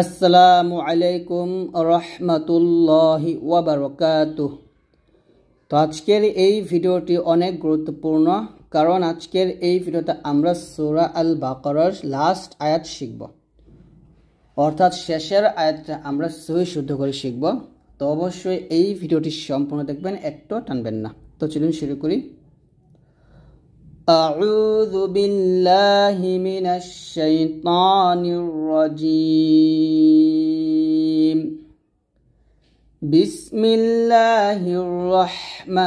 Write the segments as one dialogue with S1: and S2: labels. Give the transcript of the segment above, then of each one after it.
S1: আসসালামু আলাইকুম রহমতুল্লাহ ওবরকাত তো আজকের এই ভিডিওটি অনেক গুরুত্বপূর্ণ কারণ আজকের এই ভিডিওতে আমরা সুরা আল বাকরার লাস্ট আয়াত শিখব অর্থাৎ শেষের আয়াতটা আমরা সহি শুদ্ধ করে শিখব তো অবশ্যই এই ভিডিওটি সম্পূর্ণ দেখবেন একটু টানবেন না তো চলুন শুরু করি أعوذ بالله من الشيطان الرجيم بسم الله الرحمن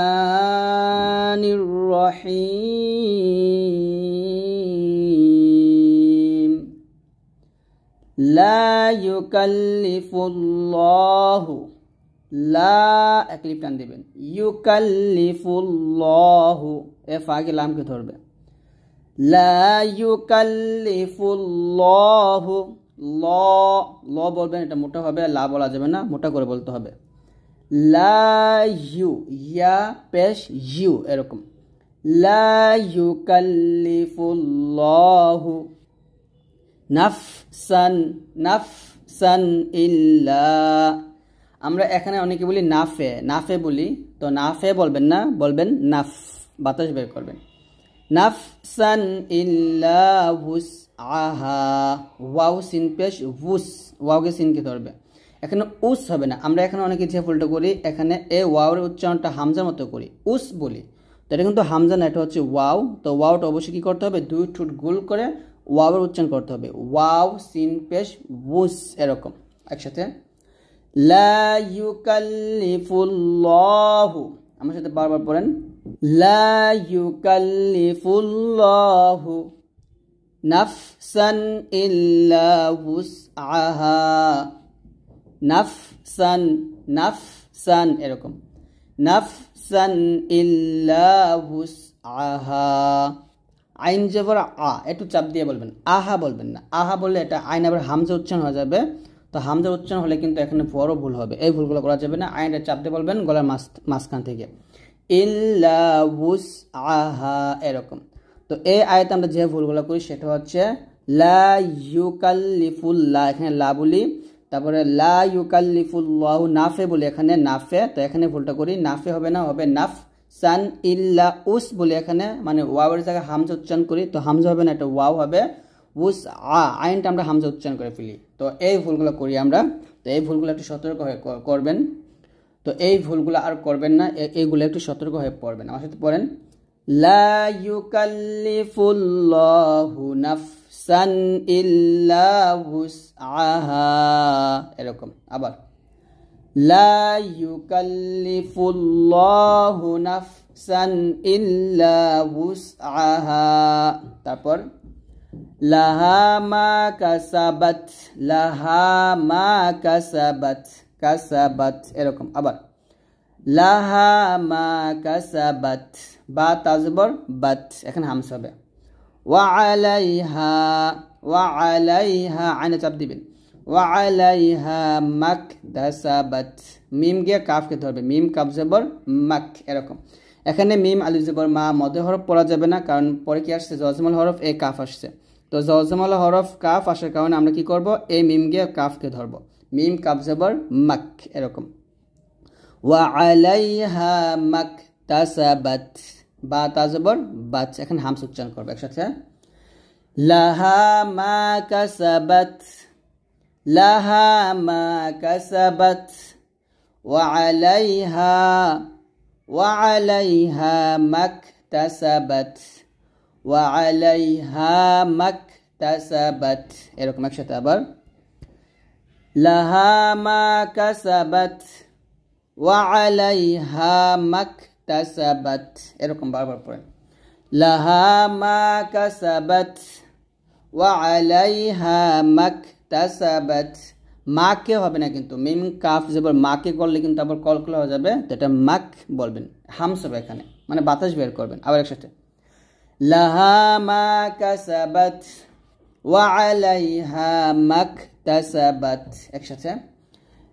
S1: الرحيم لا يكلف الله লা এক লিপ টান দেবেন ইউকাল্লিফুল্লাহু এফ আগে লামকে ধরবে লা ইউকাল্লিফুল্লাহু ল ল বলবেন এটা মোটা হবে লা বলা যাবে না মোটা করে বলতে হবে লা ইউ ইয়া পেশ ইউ এরকম লা ইউকাল্লিফুল্লাহু নাফসান নাফসান ইল্লা আমরা এখানে অনেকে বলি নাফে নাফে বলি তো নাফে বলবেন না বলবেন নাফ বাতাস বের করবেন নাফসান ইল্লাহুস আহা ওয়াও সিন পেশ হুস ওয়াওকে সিনকে ধরবে এখানে উস হবে না আমরা এখানে অনেকে যে ফুলটা করি এখানে এ ওয়াওর উচ্চারণটা হামজার মতো করি উস বলি তো এটা কিন্তু হামজা না এটা হচ্ছে ওয়াও তো ওয়াওটা অবশ্যই কী করতে হবে দুই ঠুট গোল করে ওয়াওয়ের উচ্চারণ করতে হবে ওয়াও সিন পেশ উস এরকম একসাথে লা ইউকাল্লিফুল্লাহু আমার সাথে বারবার পড়েন লা ইউকাল্লিফুল্লাহু নাফসান ইল্লা উসআহা নাফসান নাফসান এরকম নাফসান ইল্লা উসআহা আইন যাবার আ একটু চাপ দিয়ে বলবেন আহা বলবেন না আহা বললে এটা আইন আবার হামজা উচ্চারণ হয়ে যাবে তো হামদের উচ্চারণ হলে কিন্তু এখানে বড় ভুল হবে এই ভুলগুলো করা যাবে না আইনটা চাপতে বলবেন গলার মাছ মাঝখান থেকে আহা এরকম তো এই আয়তে আমরা যে ভুলগুলো করি সেটা হচ্ছে লা ইউকাল্লিফুল্লাহ এখানে লা বলি তারপরে লা ইউকাল্লিফুল্লাহ নাফে বলি এখানে নাফে তো এখানে ভুলটা করি নাফে হবে না হবে নাফ সান ইল্লা উস বলি এখানে মানে ওয়াওয়ের জায়গায় হামজা উচ্চারণ করি তো হামজা হবে না এটা ওয়াও হবে উস আ আইনটা আমরা হামজা উচ্চারণ করে ফেলি তো এই ভুলগুলো করি আমরা তো এই ভুলগুলো একটু সতর্ক হয়ে করবেন তো এই ভুলগুলো আর করবেন না এইগুলো একটু সতর্ক হয়ে পড়বেন আমার সাথে পড়েন লা ইউকাল্লিফুল্লাহু নাফসান ইল্লা উসআহা এরকম আবার লা সান নাফসান ইল্লা উসআহা তারপর লাহা মা কাসাবাত লাহা মা কাসাবাত কাসাবাত এরকম আবার লাহা মা কাসাবাত বা তাজবর বাত এখানে হামস হবে ওয়া আলাইহা ওয়া আলাইহা আইনে চাপ দিবেন ওয়া আলাইহা মাক দাসাবাত মিম গিয়ে কাফকে ধরবে মিম কাফ জবর মাক এরকম এখানে মিম আলিফ জবর মা মদে হরফ পড়া যাবে না কারণ পরে কি আসছে জজমল হরফ এ কাফ আসছে তো জজমাল হরফ কাফ আসার কারণে আমরা কি করব এই মিমকে কাফকে ধরব মিম কাফ জবর মাক এরকম ওয়া আলাইহা মাক তাসাবাত বা তাজবর বাচ এখন হামস উচ্চারণ করবে একসাথে লাহা মা কাসাবাত লাহা মা কাসাবাত ওয়া আলাইহা ওয়া আলাইহা মাক তাসাবাত ওয়া আলাইহা মাকতাসাবাত এরকম একসাথে আবার লাহা মা কাসাবাত ওয়া আলাইহা মাকতাসাবাত এরকম বারবার পড়েন লাহা মা কাসাবাত ওয়া আলাইহা মাকতাসাবাত মাকে হবে না কিন্তু মিম কাফ জবর মাকে করলে কিন্তু আবার কল হয়ে যাবে তো এটা মাক বলবেন হামস হবে এখানে মানে বাতাস বের করবেন আবার একসাথে لها ما كسبت وعليها ما اكتسبت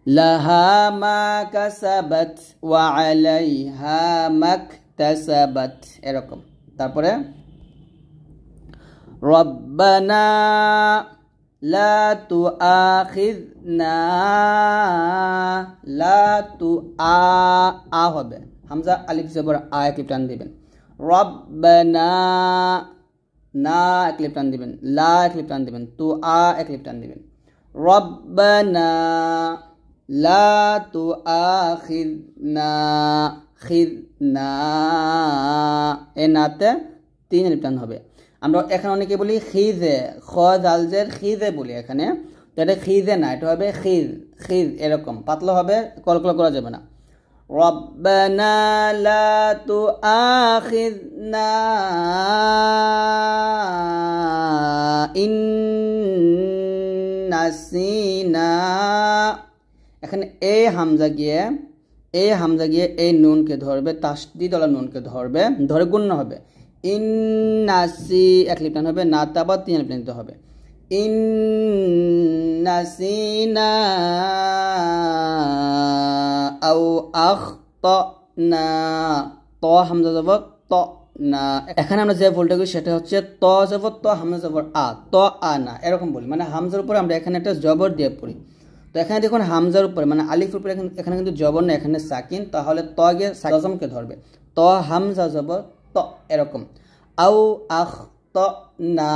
S1: لها ما كسبت وعليها ما اكتسبت এরকম তারপরে ربنا لا تؤاخذنا لا تؤاخذنا হবে হামজা আলিফ জবর আয়াকিব টান দিবেন রব্বানা না এক লিপ্টান দিবেন লা এক লিপ্টান দিবেন তু আ এক লিপ টান দিবেন রব্বানা লা তু আখিদনা খিদনা এ নাতে তিন লিপ টান হবে আমরা এখানে অনেকে বলি খিজে খ জালজের খিজে বলি এখানে তো এটা খিজে না এটা হবে খিজ খিজ এরকম পাতলা হবে কলকলা করা যাবে না ربنا لا تؤاخذنا إن نسينا এখানে এ হামজা গিয়ে এ হামজা গিয়ে এই নুনকে ধরবে তাসদিদলা নুনকে ধরবে ধরে গুণ্য হবে ইন নাসি এক লিপটান হবে তা বা তিন লিপটান দিতে হবে ইন নাসিনা আউ আখ ত না ত হামজা যাব ত না এখানে আমরা যে ভুলটা করি সেটা হচ্ছে ত যাব ত হামজা যাব আ ত আ না এরকম বলি মানে হামজার উপরে আমরা এখানে একটা জবর দিয়ে পড়ি তো এখানে দেখুন হামজার উপরে মানে আলিফের উপরে এখানে কিন্তু জবর না এখানে সাকিন তাহলে ত গে সাজমকে ধরবে ত হামজা যাব ত এরকম আউ আখ ত না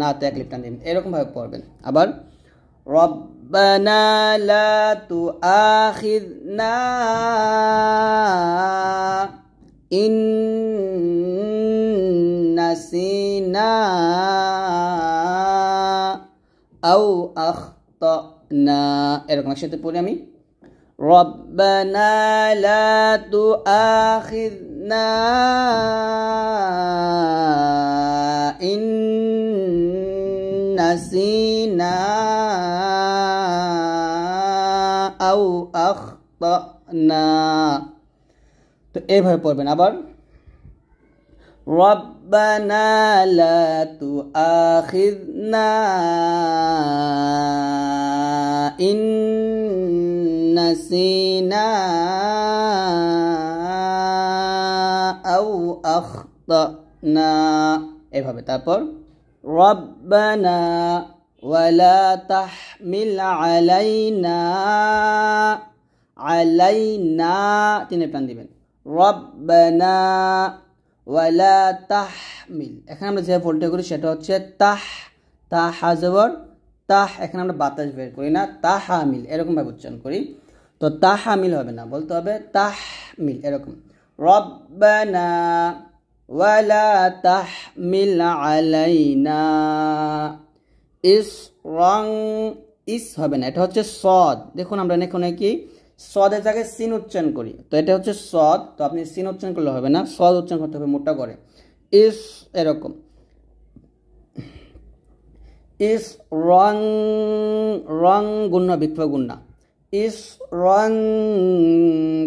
S1: না এক ত্যাগলিপ দিন এরকমভাবে পড়বেন আবার ربنا لا تؤاخذنا إن نسينا أو أخطأنا এরকম একসাথে ربنا لا تؤاخذنا إن نسينا أو أخطأنا এভাবে পড়বেন আবার রব্বানা লা তু আখিযনা ইন নাসিনা আও আখতানা এভাবে তারপর ربنا ولا تحمل علينا علينا তিনি প্রাণ দিবেন রব্বানা ওয়ালা তাহমিল এখন আমরা যে ভুলটা করি সেটা হচ্ছে তাহ তাহ হাজবর তাহ এখানে আমরা বাতাস বের করি না তাহামিল এরকমভাবে উচ্চারণ করি তো তাহামিল হবে না বলতে হবে তাহমিল এরকম রব্বানা ولا تحمل علينا ইসরং ইস হবে না এটা হচ্ছে সদ দেখুন আমরা এখানে কি সদের জায়গায় সিন উচ্চারণ করি তো এটা হচ্ছে সদ তো আপনি সিন উচ্চারণ করলে হবে না সদ উচ্চারণ করতে হবে মোটা করে ইস এরকম ইস রং রং গুণ্য বিক্ষ গুণ্যা إصرا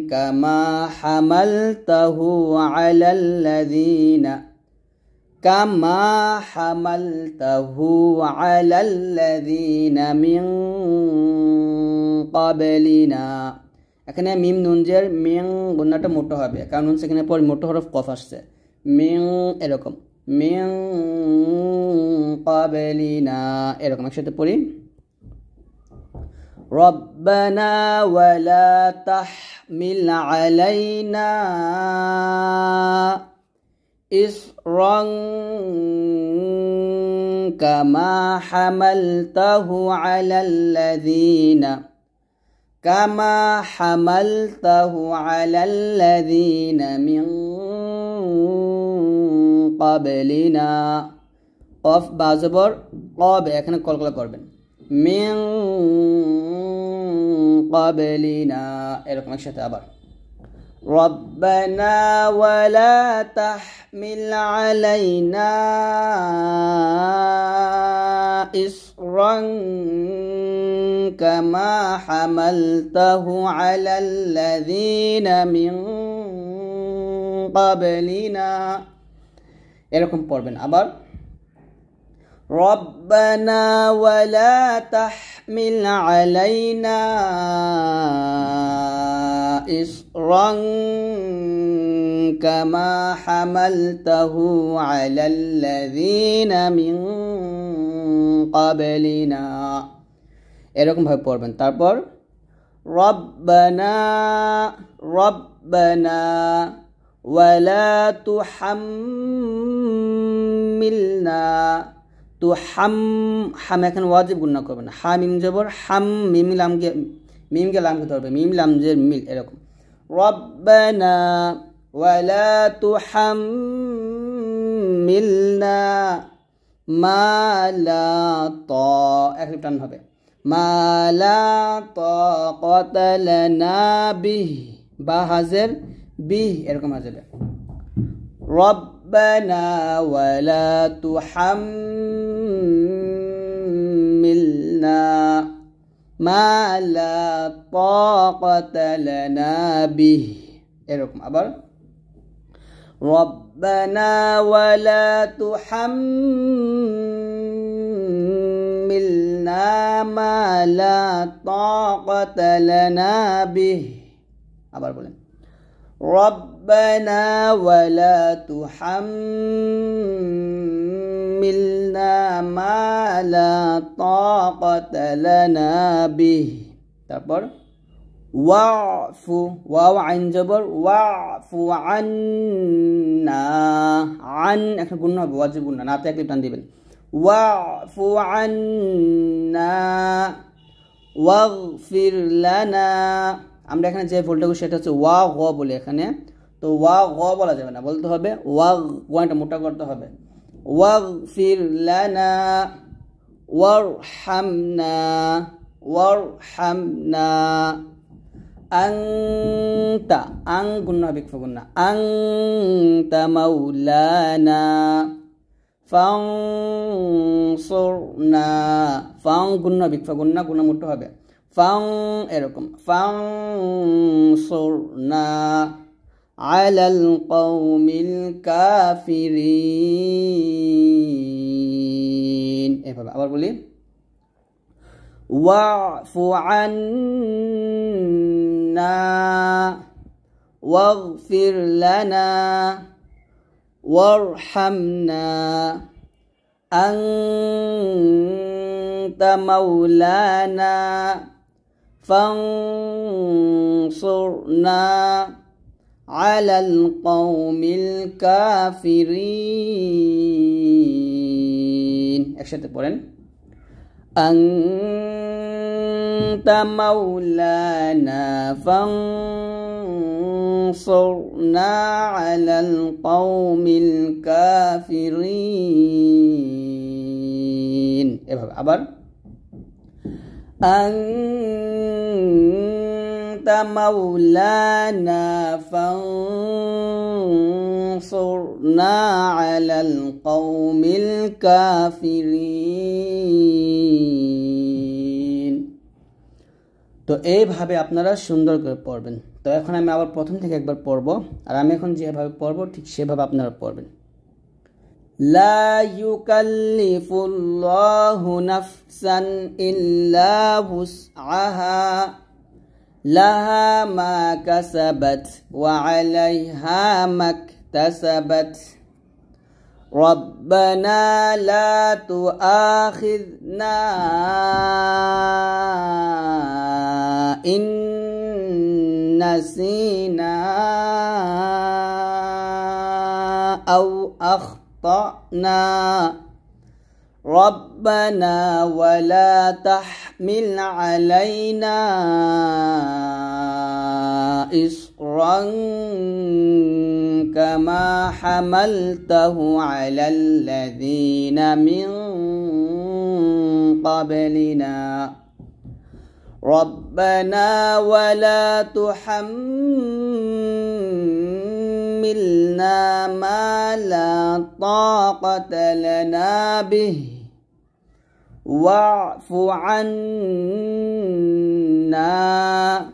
S1: كما حملته على الذين كما حملته على الذين من قبلنا এখানে মিম নুনজের মিং গুণাটা মোটো হবে কারণ নুন সেখানে পর মোটো হরফ কফ আসছে মিং এরকম মিং কাবেলিনা এরকম একসাথে পড়ি ربنا ولا تحمل علينا إصرا كما حملته على الذين كما حملته على الذين من قبلنا قف بازبر قاب এখানে কলকলা قربن من قبلنا إلكم إيه أكشة ربنا ولا تحمل علينا إصرا كما حملته على الذين من قبلنا এরকম পড়বেন আবার ربنا ولا تحمل علينا إصرا كما حملته على الذين من قبلنا এরকমভাবে পড়বেন তারপর ربنا ربنا ولا تحملنا তো হাম হাম এখন ওয়াজিব গুণনা করবেন হা মিম জবর হাম মিম লামকে মিমকে লামকে ধরবে মিম যে মিল এরকম রব্বানা ওয়ালা তু হাম মিলনা মালা ত এখন টান হবে মালা ত কতলনা বিহ বা হাজের বিহ এরকম হাজার ربنا ولا হাম منا ما لا طاقة لنا به এরকম إيه أبر ربنا ولا تحملنا ما لا طاقة لنا به أبر بولن. ربنا ولا تحملنا حملنا ما لا طاقة لنا به তারপর ওয়াফু ওয়াও আইন জবর ওয়াফু আন্না আন একটা গুণ হবে ওয়াজিব গুণ না থাকলে টান দিবেন ওয়াফু আন্না ওয়াগফির লানা আমরা এখানে যে ভুলটা করি সেটা হচ্ছে ওয়া গ বলে এখানে তো ওয়া গ বলা যাবে না বলতে হবে ওয়া গোয়াটা মোটা করতে হবে واغفر لنا وارحمنا وارحمنا أنت أن كنا بك فقلنا أنت مولانا فانصرنا فان كنا بك فقلنا كنا متوهبة فان إركم إيه فانصرنا على القوم الكافرين এভাবে إيه আবার واعف عنا واغفر لنا وارحمنا أنت مولانا فانصرنا على القوم الكافرين একসাথে পড়েন أنت مولانا فانصرنا على القوم الكافرين أبر أنت أنت مولانا فانصرنا على القوم الكافرين তো এইভাবে আপনারা সুন্দর করে পড়বেন তো এখন আমি আবার প্রথম থেকে একবার পড়ব আর আমি এখন যেভাবে পড়ব ঠিক সেভাবে আপনারা পড়বেন لا يكلف الله نفسا إلا وسعها لها ما كسبت وعليها ما اكتسبت ربنا لا تؤاخذنا إن نسينا أو أخطأنا ربنا ولا تحمل علينا إصرا كما حملته على الذين من قبلنا ربنا ولا تحمل حملنا ما لا طاقة لنا به واعف عنا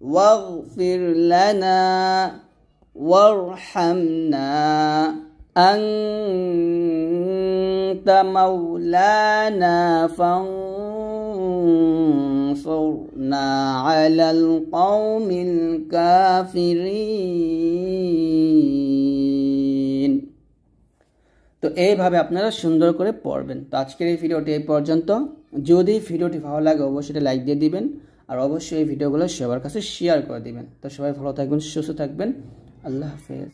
S1: واغفر لنا وارحمنا أنت مولانا فانصرنا وانصرنا على القوم الكافرين তো এইভাবে আপনারা সুন্দর করে পড়বেন তো আজকের এই ভিডিওটি এই পর্যন্ত যদি ভিডিওটি ভালো লাগে অবশ্যই লাইক দিয়ে দিবেন আর অবশ্যই এই ভিডিওগুলো সবার কাছে শেয়ার করে দিবেন তো সবাই ভালো থাকবেন সুস্থ থাকবেন আল্লাহ হাফেজ